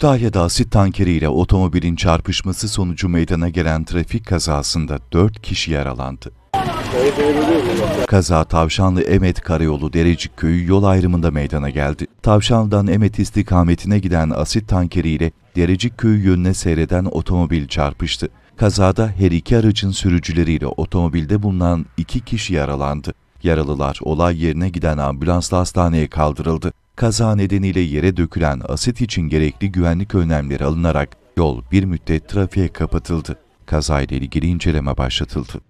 Kütahya'da asit tankeriyle otomobilin çarpışması sonucu meydana gelen trafik kazasında 4 kişi yaralandı. Kaza Tavşanlı Emet Karayolu Derecik Köyü yol ayrımında meydana geldi. Tavşanlı'dan Emet istikametine giden asit tankeriyle Derecik Köyü yönüne seyreden otomobil çarpıştı. Kazada her iki aracın sürücüleriyle otomobilde bulunan iki kişi yaralandı. Yaralılar olay yerine giden ambulansla hastaneye kaldırıldı kaza nedeniyle yere dökülen asit için gerekli güvenlik önlemleri alınarak yol bir müddet trafiğe kapatıldı. Kazayla ilgili inceleme başlatıldı.